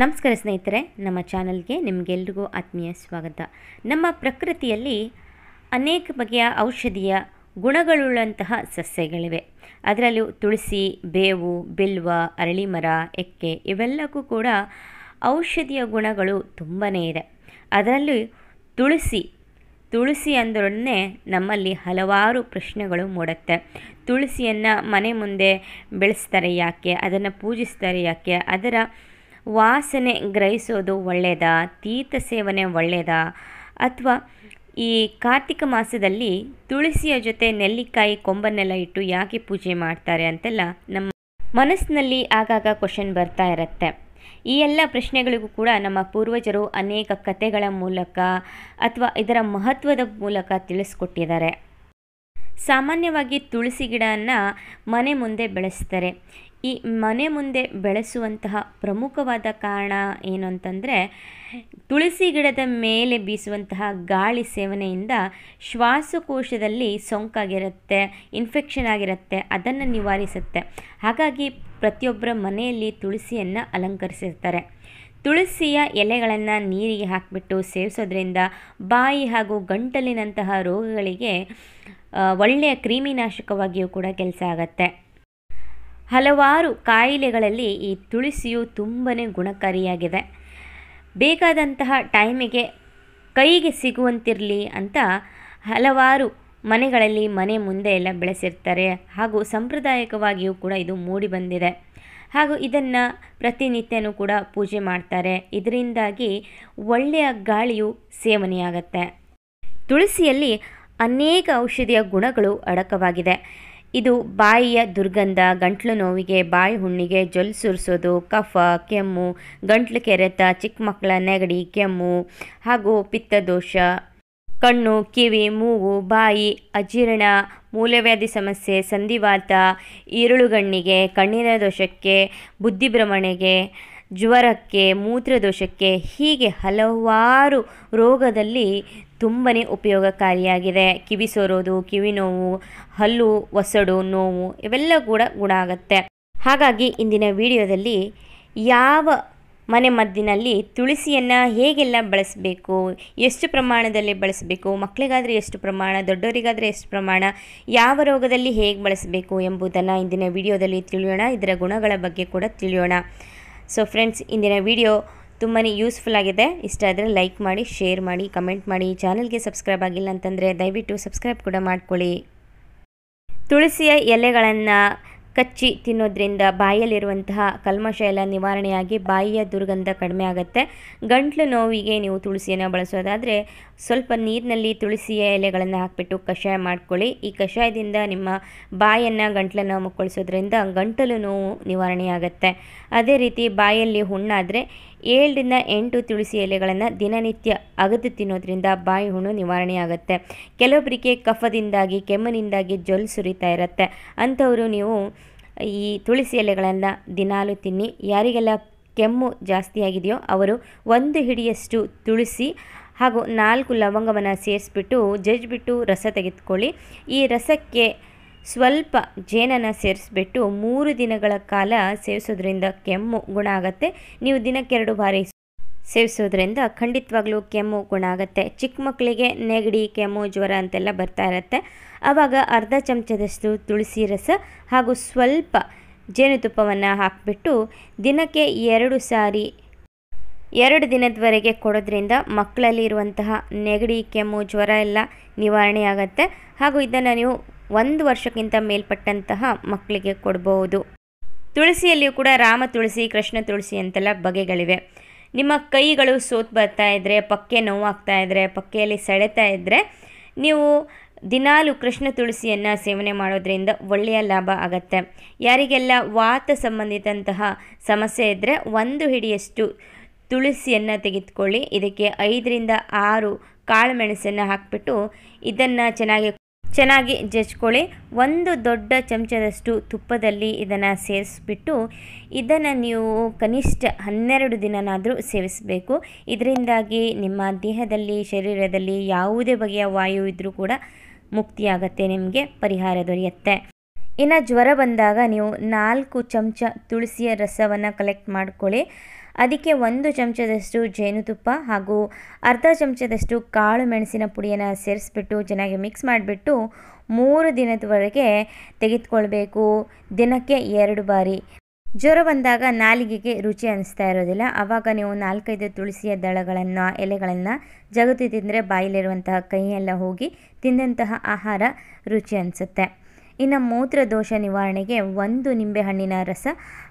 ನಮಸ್ಕಾರ ಸ್ನೇಹಿತರೆ ನಮ್ಮ ಚಾನಲ್ಗೆ ನಿಮಗೆಲ್ರಿಗೂ ಆತ್ಮೀಯ ಸ್ವಾಗತ ನಮ್ಮ ಪ್ರಕೃತಿಯಲ್ಲಿ ಅನೇಕ ಬಗೆಯ ಔಷಧೀಯ ಗುಣಗಳುಳ್ಳಂತಹ ಸಸ್ಯಗಳಿವೆ ಅದರಲ್ಲೂ ತುಳಸಿ ಬೇವು ಬಿಲ್ವ ಅರಳಿ ಮರ ಎಕ್ಕೆ ಇವೆಲ್ಲಕ್ಕೂ ಕೂಡ ಔಷಧೀಯ ಗುಣಗಳು ತುಂಬಾ ಇದೆ ಅದರಲ್ಲಿ ತುಳಸಿ ತುಳಸಿ ಅಂದ್ರೊಡನೆ ನಮ್ಮಲ್ಲಿ ಹಲವಾರು ಪ್ರಶ್ನೆಗಳು ಮೂಡುತ್ತೆ ತುಳಸಿಯನ್ನು ಮನೆ ಮುಂದೆ ಬೆಳೆಸ್ತಾರೆ ಯಾಕೆ ಅದನ್ನು ಪೂಜಿಸ್ತಾರೆ ಯಾಕೆ ಅದರ ವಾಸನೆ ಗ್ರಹಿಸೋದು ಒಳ್ಳೆಯದಾ ತೀರ್ಥ ಸೇವನೆ ಒಳ್ಳೆಯದ ಅಥವಾ ಈ ಕಾರ್ತಿಕ ಮಾಸದಲ್ಲಿ ತುಳಸಿಯ ಜೊತೆ ನೆಲ್ಲಿಕಾಯಿ ಕೊಂಬನ್ನೆಲ್ಲ ಇಟ್ಟು ಯಾಕೆ ಪೂಜೆ ಮಾಡ್ತಾರೆ ಅಂತೆಲ್ಲ ನಮ್ಮ ಮನಸ್ಸಿನಲ್ಲಿ ಆಗಾಗ ಕ್ವಶನ್ ಬರ್ತಾ ಇರುತ್ತೆ ಈ ಎಲ್ಲ ಪ್ರಶ್ನೆಗಳಿಗೂ ಕೂಡ ನಮ್ಮ ಪೂರ್ವಜರು ಅನೇಕ ಕಥೆಗಳ ಮೂಲಕ ಅಥವಾ ಇದರ ಮಹತ್ವದ ಮೂಲಕ ತಿಳಿಸ್ಕೊಟ್ಟಿದ್ದಾರೆ ಸಾಮಾನ್ಯವಾಗಿ ತುಳಸಿ ಗಿಡನ ಮನೆ ಮುಂದೆ ಬೆಳೆಸ್ತಾರೆ ಈ ಮನೆ ಮುಂದೆ ಬೆಳೆಸುವಂತಹ ಪ್ರಮುಖವಾದ ಕಾರಣ ಏನು ಅಂತಂದರೆ ತುಳಸಿ ಗಿಡದ ಮೇಲೆ ಬೀಸುವಂತಹ ಗಾಳಿ ಸೇವನೆಯಿಂದ ಶ್ವಾಸಕೋಶದಲ್ಲಿ ಸೋಂಕಾಗಿರುತ್ತೆ ಇನ್ಫೆಕ್ಷನ್ ಆಗಿರುತ್ತೆ ಅದನ್ನು ನಿವಾರಿಸುತ್ತೆ ಹಾಗಾಗಿ ಪ್ರತಿಯೊಬ್ಬರ ಮನೆಯಲ್ಲಿ ತುಳಸಿಯನ್ನು ಅಲಂಕರಿಸಿರ್ತಾರೆ ತುಳಸಿಯ ಎಲೆಗಳನ್ನು ನೀರಿಗೆ ಹಾಕಿಬಿಟ್ಟು ಸೇವಿಸೋದ್ರಿಂದ ಬಾಯಿ ಹಾಗೂ ಗಂಟಲಿನಂತಹ ರೋಗಗಳಿಗೆ ಒಳ್ಳೆಯ ಕ್ರಿಮಿನಾಶಕವಾಗಿಯೂ ಕೂಡ ಕೆಲಸ ಆಗುತ್ತೆ ಹಲವಾರು ಕಾಯಿಲೆಗಳಲ್ಲಿ ಈ ತುಳಸಿಯು ತುಂಬನೇ ಗುಣಕಾರಿಯಾಗಿದೆ ಬೇಕಾದಂತಹ ಟೈಮಿಗೆ ಕೈಗೆ ಸಿಗುವಂತಿರಲಿ ಅಂತ ಹಲವಾರು ಮನೆಗಳಲ್ಲಿ ಮನೆ ಮುಂದೆ ಎಲ್ಲ ಬೆಳೆಸಿರ್ತಾರೆ ಹಾಗೂ ಸಾಂಪ್ರದಾಯಿಕವಾಗಿಯೂ ಕೂಡ ಇದು ಮೂಡಿ ಬಂದಿದೆ ಹಾಗೂ ಇದನ್ನು ಪ್ರತಿನಿತ್ಯನೂ ಕೂಡ ಪೂಜೆ ಮಾಡ್ತಾರೆ ಇದರಿಂದಾಗಿ ಒಳ್ಳೆಯ ಗಾಳಿಯು ಸೇವನೆಯಾಗತ್ತೆ ತುಳಸಿಯಲ್ಲಿ ಅನೇಕ ಔಷಧಿಯ ಗುಣಗಳು ಅಡಕವಾಗಿದೆ ಇದು ಬಾಯಿಯ ದುರ್ಗಂಧ ಗಂಟ್ಲು ನೋವಿಗೆ ಬಾಯಿ ಹುಣ್ಣಿಗೆ ಜೊಲ್ ಸುರಿಸೋದು ಕಫ ಕೆಮ್ಮು ಗಂಟ್ಲು ಕೆರೆತ ಚಿಕ್ಕ ಮಕ್ಕಳ ನೆಗಡಿ ಕೆಮ್ಮು ಹಾಗೂ ಪಿತ್ತದೋಷ ಕಣ್ಣು ಕಿವಿ ಮೂಗು ಬಾಯಿ ಅಜೀರ್ಣ ಮೂಲವ್ಯಾಧಿ ಸಮಸ್ಯೆ ಸಂಧಿವಾತ ಈರುಳುಗಣ್ಣಿಗೆ ಕಣ್ಣಿನ ದೋಷಕ್ಕೆ ಬುದ್ಧಿಭ್ರಮಣೆಗೆ ಜ್ವರಕ್ಕೆ ಮೂತ್ರದೋಷಕ್ಕೆ ಹೀಗೆ ಹಲವಾರು ರೋಗದಲ್ಲಿ ತುಂಬಾ ಉಪಯೋಗಕಾರಿಯಾಗಿದೆ ಕಿವಿ ಸೋರೋದು ಕಿವಿ ನೋವು ಹಲ್ಲು ಒಸಡು ನೋವು ಇವೆಲ್ಲ ಕೂಡ ಗುಣ ಆಗುತ್ತೆ ಹಾಗಾಗಿ ಇಂದಿನ ವಿಡಿಯೋದಲ್ಲಿ ಯಾವ ಮನೆ ಮದ್ದಿನಲ್ಲಿ ತುಳಸಿಯನ್ನು ಹೇಗೆಲ್ಲ ಬಳಸಬೇಕು ಎಷ್ಟು ಪ್ರಮಾಣದಲ್ಲಿ ಬಳಸಬೇಕು ಮಕ್ಕಳಿಗಾದರೆ ಎಷ್ಟು ಪ್ರಮಾಣ ದೊಡ್ಡವರಿಗಾದರೆ ಎಷ್ಟು ಪ್ರಮಾಣ ಯಾವ ರೋಗದಲ್ಲಿ ಹೇಗೆ ಬಳಸಬೇಕು ಎಂಬುದನ್ನು ಇಂದಿನ ವಿಡಿಯೋದಲ್ಲಿ ತಿಳಿಯೋಣ ಇದರ ಗುಣಗಳ ಬಗ್ಗೆ ಕೂಡ ತಿಳಿಯೋಣ ಸೊ ಫ್ರೆಂಡ್ಸ್ ಇಂದಿನ ವಿಡಿಯೋ ತುಂಬಾ ಯೂಸ್ಫುಲ್ ಆಗಿದೆ ಇಷ್ಟ ಆದರೆ ಲೈಕ್ ಮಾಡಿ ಶೇರ್ ಮಾಡಿ ಕಮೆಂಟ್ ಮಾಡಿ ಚಾನಲ್ಗೆ ಸಬ್ಸ್ಕ್ರೈಬ್ ಆಗಿಲ್ಲ ಅಂತಂದರೆ ದಯವಿಟ್ಟು ಸಬ್ಸ್ಕ್ರೈಬ್ ಕೂಡ ಮಾಡ್ಕೊಳ್ಳಿ ತುಳಸಿಯ ಎಲೆಗಳನ್ನು ಕಚ್ಚಿ ತಿನ್ನೋದ್ರಿಂದ ಬಾಯಲ್ಲಿರುವಂತಹ ಕಲ್ಮಶ ಎಲ್ಲ ನಿವಾರಣೆಯಾಗಿ ಬಾಯಿಯ ದುರ್ಗಂಧ ಕಡಿಮೆ ಆಗುತ್ತೆ ಗಂಟ್ಲು ನೋವಿಗೆ ನೀವು ತುಳಸಿಯನ್ನು ಬಳಸೋದಾದರೆ ಸ್ವಲ್ಪ ನೀರಿನಲ್ಲಿ ತುಳಸಿಯ ಎಲೆಗಳನ್ನು ಹಾಕಿಬಿಟ್ಟು ಕಷಾಯ ಮಾಡ್ಕೊಳ್ಳಿ ಈ ಕಷಾಯದಿಂದ ನಿಮ್ಮ ಬಾಯನ್ನು ಗಂಟ್ಲನ್ನು ಮುಕ್ಕೊಳಿಸೋದ್ರಿಂದ ಗಂಟಲು ನೋವು ನಿವಾರಣೆಯಾಗುತ್ತೆ ಅದೇ ರೀತಿ ಬಾಯಲ್ಲಿ ಹುಣ್ಣಾದರೆ ಏಳರಿಂದ ಎಂಟು ತುಳಸಿ ಎಲೆಗಳನ್ನು ದಿನನಿತ್ಯ ಅಗದು ತಿನ್ನೋದ್ರಿಂದ ಬಾಯಿ ಹುಣ್ಣು ನಿವಾರಣೆಯಾಗುತ್ತೆ ಕೆಲವೊಬ್ಬರಿಗೆ ಕಫದಿಂದಾಗಿ ಕೆಮ್ಮನಿಂದಾಗಿ ಜೊಲ್ ಸುರಿತಾ ಇರುತ್ತೆ ಅಂಥವರು ನೀವು ಈ ತುಳಸಿ ಎಲೆಗಳನ್ನು ದಿನಾಲು ತಿನ್ನಿ ಯಾರಿಗೆಲ್ಲ ಕೆಮ್ಮು ಜಾಸ್ತಿಯಾಗಿದೆಯೋ ಅವರು ಒಂದು ಹಿಡಿಯಷ್ಟು ತುಳಸಿ ಹಾಗೂ ನಾಲ್ಕು ಲವಂಗವನ್ನು ಸೇರಿಸ್ಬಿಟ್ಟು ಜಜ್ಜಿಬಿಟ್ಟು ರಸ ತೆಗೆದುಕೊಳ್ಳಿ ಈ ರಸಕ್ಕೆ ಸ್ವಲ್ಪ ಜೇನನ್ನು ಸೇರಿಸ್ಬಿಟ್ಟು ಮೂರು ದಿನಗಳ ಕಾಲ ಸೇವಿಸೋದ್ರಿಂದ ಕೆಮ್ಮು ಗುಣ ಆಗುತ್ತೆ ನೀವು ದಿನಕ್ಕೆರಡು ಬಾರಿ ಸೇವಿಸೋದ್ರಿಂದ ಖಂಡಿತವಾಗ್ಲೂ ಕೆಮ್ಮು ಗುಣ ಆಗುತ್ತೆ ಚಿಕ್ಕ ಮಕ್ಕಳಿಗೆ ನೆಗಡಿ ಕೆಮ್ಮು ಜ್ವರ ಅಂತೆಲ್ಲ ಬರ್ತಾ ಇರುತ್ತೆ ಆವಾಗ ಅರ್ಧ ಚಮಚದಷ್ಟು ತುಳಸಿ ರಸ ಹಾಗೂ ಸ್ವಲ್ಪ ಜೇನುತುಪ್ಪವನ್ನು ಹಾಕಿಬಿಟ್ಟು ದಿನಕ್ಕೆ ಎರಡು ಸಾರಿ ಎರಡು ದಿನದವರೆಗೆ ಕೊಡೋದ್ರಿಂದ ಮಕ್ಕಳಲ್ಲಿ ಇರುವಂತಹ ನೆಗಡಿ ಕೆಮ್ಮು ಜ್ವರ ಎಲ್ಲ ನಿವಾರಣೆ ಆಗುತ್ತೆ ಹಾಗೂ ಇದನ್ನು ನೀವು ಒಂದು ವರ್ಷಕ್ಕಿಂತ ಮೇಲ್ಪಟ್ಟಂತಹ ಮಕ್ಕಳಿಗೆ ಕೊಡಬಹುದು ತುಳಸಿಯಲ್ಲಿಯೂ ಕೂಡ ರಾಮ ತುಳಸಿ ಕೃಷ್ಣ ತುಳಸಿ ಅಂತೆಲ್ಲ ಬಗೆಗಳಿವೆ ನಿಮ್ಮ ಕೈಗಳು ಸೋತ್ ಬರ್ತಾ ಇದ್ದರೆ ಪಕ್ಕೆ ನೋವಾಗ್ತಾ ಇದ್ದರೆ ಪಕ್ಕೆಯಲ್ಲಿ ಸೆಳೆತಾ ಇದ್ದರೆ ನೀವು ದಿನಾಲು ಕೃಷ್ಣ ತುಳಸಿಯನ್ನು ಸೇವನೆ ಮಾಡೋದ್ರಿಂದ ಒಳ್ಳೆಯ ಲಾಭ ಆಗತ್ತೆ ಯಾರಿಗೆಲ್ಲ ವಾತ ಸಂಬಂಧಿತಂತಹ ಸಮಸ್ಯೆ ಇದ್ದರೆ ಒಂದು ಹಿಡಿಯಷ್ಟು ತುಳಸಿಯನ್ನು ತೆಗೆದುಕೊಳ್ಳಿ ಇದಕ್ಕೆ ಐದರಿಂದ ಆರು ಕಾಳು ಮೆಣಸನ್ನು ಹಾಕಿಬಿಟ್ಟು ಇದನ್ನು ಚೆನ್ನಾಗಿ ಚೆನ್ನಾಗಿ ಜಜ್ಕೊಳ್ಳಿ ಒಂದು ದೊಡ್ಡ ಚಮಚದಷ್ಟು ತುಪ್ಪದಲ್ಲಿ ಇದನ್ನು ಸೇವಿಸ್ಬಿಟ್ಟು ಇದನ್ನು ನೀವು ಕನಿಷ್ಠ ಹನ್ನೆರಡು ದಿನನಾದರೂ ಸೇವಿಸಬೇಕು ಇದರಿಂದಾಗಿ ನಿಮ್ಮ ದೇಹದಲ್ಲಿ ಶರೀರದಲ್ಲಿ ಯಾವುದೇ ಬಗೆಯ ವಾಯು ಇದ್ದರೂ ಕೂಡ ಮುಕ್ತಿಯಾಗತ್ತೆ ನಿಮಗೆ ಪರಿಹಾರ ದೊರೆಯುತ್ತೆ ಇನ್ನು ಜ್ವರ ಬಂದಾಗ ನೀವು ನಾಲ್ಕು ಚಮಚ ತುಳಸಿಯ ರಸವನ್ನು ಕಲೆಕ್ಟ್ ಮಾಡ್ಕೊಳ್ಳಿ ಅದಕ್ಕೆ ಒಂದು ಚಮಚದಷ್ಟು ಜೇನುತುಪ್ಪ ಹಾಗೂ ಅರ್ಧ ಚಮಚದಷ್ಟು ಕಾಳು ಮೆಣಸಿನ ಪುಡಿಯನ್ನು ಸೇರಿಸ್ಬಿಟ್ಟು ಚೆನ್ನಾಗಿ ಮಿಕ್ಸ್ ಮಾಡಿಬಿಟ್ಟು ಮೂರು ದಿನದವರೆಗೆ ತೆಗೆದುಕೊಳ್ಬೇಕು ದಿನಕ್ಕೆ ಎರಡು ಬಾರಿ ಜ್ವರ ಬಂದಾಗ ನಾಲಿಗೆಗೆ ರುಚಿ ಅನಿಸ್ತಾ ಇರೋದಿಲ್ಲ ಆವಾಗ ನೀವು ನಾಲ್ಕೈದು ತುಳಸಿಯ ದಳಗಳನ್ನು ಎಲೆಗಳನ್ನು ಜಗತ್ತಿ ತಿಂದರೆ ಬಾಯಿಲಿರುವಂತಹ ಕೈಯೆಲ್ಲ ಹೋಗಿ ತಿಂದಂತಹ ಆಹಾರ ರುಚಿ ಅನಿಸುತ್ತೆ ಇನ್ನು ಮೂತ್ರದೋಷ ನಿವಾರಣೆಗೆ ಒಂದು ನಿಂಬೆಹಣ್ಣಿನ ರಸ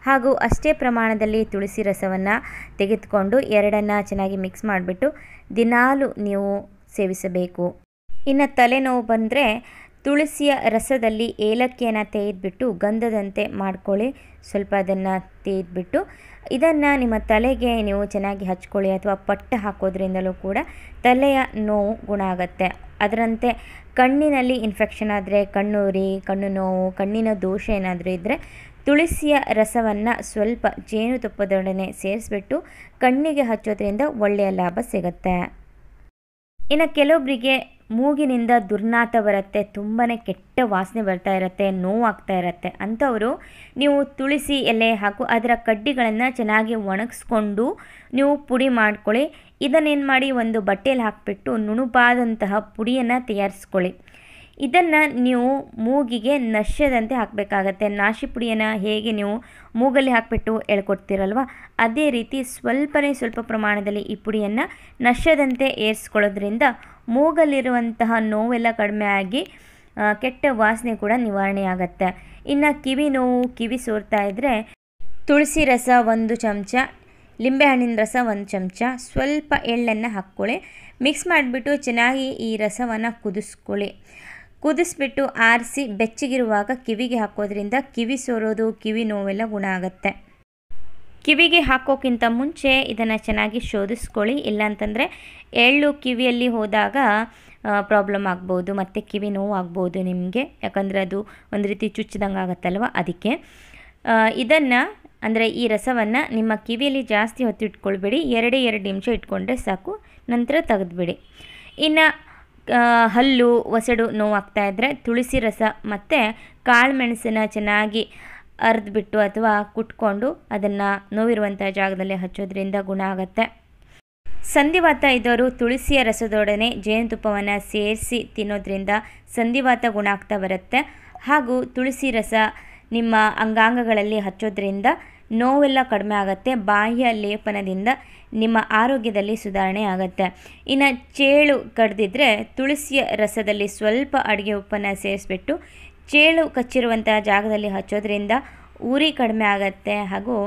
ಹಾಗೂ ಅಷ್ಟೇ ಪ್ರಮಾಣದಲ್ಲಿ ತುಳಸಿ ರಸವನ್ನು ತೆಗೆದುಕೊಂಡು ಎರಡನ್ನು ಚೆನ್ನಾಗಿ ಮಿಕ್ಸ್ ಮಾಡಿಬಿಟ್ಟು ದಿನಾಲು ನೀವು ಸೇವಿಸಬೇಕು ಇನ್ನು ತಲೆನೋವು ಬಂದರೆ ತುಳಸಿಯ ರಸದಲ್ಲಿ ಏಲಕ್ಕಿಯನ್ನು ತೆಗೆದುಬಿಟ್ಟು ಗಂಧದಂತೆ ಮಾಡ್ಕೊಳ್ಳಿ ಸ್ವಲ್ಪ ಅದನ್ನು ತೆಗೆದುಬಿಟ್ಟು ಇದನ್ನು ನಿಮ್ಮ ತಲೆಗೆ ನೀವು ಚೆನ್ನಾಗಿ ಹಚ್ಕೊಳ್ಳಿ ಅಥವಾ ಪಟ್ಟು ಹಾಕೋದ್ರಿಂದಲೂ ಕೂಡ ತಲೆಯ ನೋವು ಗುಣ ಆಗುತ್ತೆ ಅದರಂತೆ ಕಣ್ಣಿನಲ್ಲಿ ಇನ್ಫೆಕ್ಷನ್ ಆದರೆ ಕಣ್ಣುರಿ ಕಣ್ಣು ನೋವು ಕಣ್ಣಿನ ದೋಷ ಏನಾದರೂ ಇದ್ದರೆ ತುಳಸಿಯ ರಸವನ್ನು ಸ್ವಲ್ಪ ಜೇನುತುಪ್ಪದೊಡನೆ ಸೇರಿಸ್ಬಿಟ್ಟು ಕಣ್ಣಿಗೆ ಹಚ್ಚೋದ್ರಿಂದ ಒಳ್ಳೆಯ ಲಾಭ ಸಿಗುತ್ತೆ ಇನ್ನು ಕೆಲವೊಬ್ಬರಿಗೆ ಮೂಗಿನಿಂದ ದುರ್ನಾತ ಬರುತ್ತೆ ತುಂಬಾ ಕೆಟ್ಟ ವಾಸನೆ ಬರ್ತಾ ಇರುತ್ತೆ ನೋವಾಗ್ತಾ ಇರುತ್ತೆ ಅಂಥವರು ನೀವು ತುಳಸಿ ಎಲೆ ಹಾಕು ಅದರ ಕಡ್ಡಿಗಳನ್ನು ಚೆನ್ನಾಗಿ ಒಣಗಿಸ್ಕೊಂಡು ನೀವು ಪುಡಿ ಮಾಡ್ಕೊಳ್ಳಿ ಇದನ್ನೇನು ಮಾಡಿ ಒಂದು ಬಟ್ಟೆಯಲ್ಲಿ ಹಾಕಿಬಿಟ್ಟು ನುಣುಪಾದಂತಹ ಪುಡಿಯನ್ನು ತಯಾರಿಸ್ಕೊಳ್ಳಿ ಇದನ್ನು ನೀವು ಮೂಗಿಗೆ ನಶ್ಯದಂತೆ ಹಾಕಬೇಕಾಗತ್ತೆ ನಾಶಿ ಪುಡಿಯನ್ನು ಹೇಗೆ ನೀವು ಮೂಗಲ್ಲಿ ಹಾಕಿಬಿಟ್ಟು ಎಳ್ಕೊಡ್ತೀರಲ್ವ ಅದೇ ರೀತಿ ಸ್ವಲ್ಪನೇ ಸ್ವಲ್ಪ ಪ್ರಮಾಣದಲ್ಲಿ ಈ ಪುಡಿಯನ್ನು ನಶ್ಯದಂತೆ ಏರಿಸ್ಕೊಳ್ಳೋದ್ರಿಂದ ಮೂಗಲ್ಲಿರುವಂತಹ ನೋವೆಲ್ಲ ಕಡಿಮೆ ಆಗಿ ಕೆಟ್ಟ ವಾಸನೆ ಕೂಡ ನಿವಾರಣೆ ಆಗುತ್ತೆ ಇನ್ನು ಕಿವಿ ನೋವು ಕಿವಿ ಸೋರ್ತಾ ಇದ್ದರೆ ತುಳಸಿ ರಸ ಒಂದು ಚಮಚ ಲಿಂಬೆಹಣ್ಣಿನ ರಸ ಒಂದು ಚಮಚ ಸ್ವಲ್ಪ ಎಳ್ಳನ್ನು ಹಾಕ್ಕೊಳ್ಳಿ ಮಿಕ್ಸ್ ಮಾಡಿಬಿಟ್ಟು ಚೆನ್ನಾಗಿ ಈ ರಸವನ್ನು ಕುದಿಸ್ಕೊಳ್ಳಿ ಕುದಿಸ್ಬಿಟ್ಟು ಆರಿಸಿ ಬೆಚ್ಚಗಿರುವಾಗ ಕಿವಿಗೆ ಹಾಕೋದ್ರಿಂದ ಕಿವಿ ಸೋರೋದು ಕಿವಿ ನೋವೆಲ್ಲ ಗುಣ ಆಗುತ್ತೆ ಕಿವಿಗೆ ಹಾಕೋಕ್ಕಿಂತ ಮುಂಚೆ ಇದನ್ನು ಚೆನ್ನಾಗಿ ಶೋಧಿಸ್ಕೊಳ್ಳಿ ಇಲ್ಲಾಂತಂದರೆ ಎಳ್ಳು ಕಿವಿಯಲ್ಲಿ ಹೋದಾಗ ಪ್ರಾಬ್ಲಮ್ ಆಗ್ಬೋದು ಮತ್ತು ಕಿವಿ ನೋವು ಆಗ್ಬೋದು ನಿಮಗೆ ಯಾಕಂದರೆ ಅದು ಒಂದು ರೀತಿ ಚುಚ್ಚಿದಂಗೆ ಆಗುತ್ತಲ್ವ ಅದಕ್ಕೆ ಇದನ್ನು ಅಂದರೆ ಈ ರಸವನ್ನು ನಿಮ್ಮ ಕಿವಿಯಲ್ಲಿ ಜಾಸ್ತಿ ಹೊತ್ತು ಎರಡೇ ಎರಡು ನಿಮಿಷ ಇಟ್ಕೊಂಡ್ರೆ ಸಾಕು ನಂತರ ತೆಗೆದ್ಬಿಡಿ ಇನ್ನು ಹಲ್ಲು ಒಸಡು ನೋವಾಗ್ತಾ ಇದ್ದರೆ ತುಳಸಿ ರಸ ಮತ್ತು ಕಾಳು ಮೆಣಸನ್ನ ಚೆನ್ನಾಗಿ ಅರೆದ್ಬಿಟ್ಟು ಅಥವಾ ಕುಟ್ಕೊಂಡು ಅದನ್ನು ನೋವಿರುವಂಥ ಜಾಗದಲ್ಲಿ ಹಚ್ಚೋದ್ರಿಂದ ಗುಣ ಆಗುತ್ತೆ ಸಂಧಿವಾತ ಇದ್ದವರು ತುಳಸಿಯ ರಸದೊಡನೆ ಜೇನುತುಪ್ಪವನ್ನು ಸೇರಿಸಿ ತಿನ್ನೋದ್ರಿಂದ ಸಂಧಿವಾತ ಗುಣ ಆಗ್ತಾ ಬರುತ್ತೆ ಹಾಗೂ ತುಳಸಿ ರಸ ನಿಮ್ಮ ಅಂಗಾಂಗಗಳಲ್ಲಿ ಹಚ್ಚೋದ್ರಿಂದ ನೋವೆಲ್ಲ ಕಡಿಮೆ ಆಗುತ್ತೆ ಬಾಹ್ಯ ಲೇಪನದಿಂದ ನಿಮ್ಮ ಆರೋಗ್ಯದಲ್ಲಿ ಸುಧಾರಣೆ ಆಗುತ್ತೆ ಇನ್ನು ಚೇಳು ಕಡ್ದಿದ್ರೆ ತುಳಸಿಯ ರಸದಲ್ಲಿ ಸ್ವಲ್ಪ ಅಡುಗೆ ಉಪ್ಪನ್ನು ಸೇರಿಸ್ಬಿಟ್ಟು ಚೇಳು ಕಚ್ಚಿರುವಂತಹ ಜಾಗದಲ್ಲಿ ಹಚ್ಚೋದ್ರಿಂದ ಉರಿ ಕಡಿಮೆ ಆಗುತ್ತೆ ಹಾಗೂ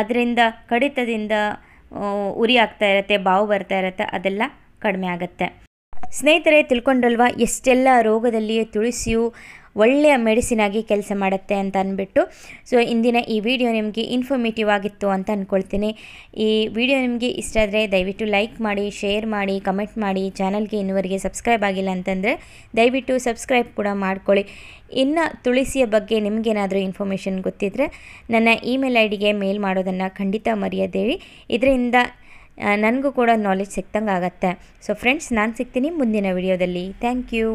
ಅದರಿಂದ ಕಡಿತದಿಂದ ಉರಿ ಆಗ್ತಾ ಇರುತ್ತೆ ಬಾವು ಬರ್ತಾ ಇರುತ್ತೆ ಅದೆಲ್ಲ ಕಡಿಮೆ ಆಗುತ್ತೆ ಸ್ನೇಹಿತರೆ ತಿಳ್ಕೊಂಡಲ್ವಾ ಎಷ್ಟೆಲ್ಲ ರೋಗದಲ್ಲಿ ತುಳಸಿಯು ಒಳ್ಳೆಯ ಮೆಡಿಸಿನ್ ಆಗಿ ಕೆಲಸ ಮಾಡುತ್ತೆ ಅಂತ ಅಂದ್ಬಿಟ್ಟು ಸೊ ಇಂದಿನ ಈ ವಿಡಿಯೋ ನಿಮಗೆ ಇನ್ಫಾರ್ಮೇಟಿವ್ ಆಗಿತ್ತು ಅಂತ ಅಂದ್ಕೊಳ್ತೀನಿ ಈ ವಿಡಿಯೋ ನಿಮಗೆ ಇಷ್ಟ ಆದರೆ ದಯವಿಟ್ಟು ಲೈಕ್ ಮಾಡಿ ಶೇರ್ ಮಾಡಿ ಕಮೆಂಟ್ ಮಾಡಿ ಚಾನಲ್ಗೆ ಇನ್ನುವರೆಗೆ ಸಬ್ಸ್ಕ್ರೈಬ್ ಆಗಿಲ್ಲ ಅಂತಂದರೆ ದಯವಿಟ್ಟು ಸಬ್ಸ್ಕ್ರೈಬ್ ಕೂಡ ಮಾಡ್ಕೊಳ್ಳಿ ಇನ್ನು ತುಳಸಿಯ ಬಗ್ಗೆ ನಿಮಗೇನಾದರೂ ಇನ್ಫಾರ್ಮೇಷನ್ ಗೊತ್ತಿದ್ದರೆ ನನ್ನ ಇಮೇಲ್ ಐ ಡಿಗೆ ಮೇಲ್ ಮಾಡೋದನ್ನು ಖಂಡಿತ ಮರೆಯದೇವಿ ಇದರಿಂದ ನನಗೂ ಕೂಡ ನಾಲೆಜ್ ಸಿಕ್ತಂಗಾಗತ್ತೆ ಸೊ ಫ್ರೆಂಡ್ಸ್ ನಾನು ಸಿಗ್ತೀನಿ ಮುಂದಿನ ವಿಡಿಯೋದಲ್ಲಿ ಥ್ಯಾಂಕ್ ಯು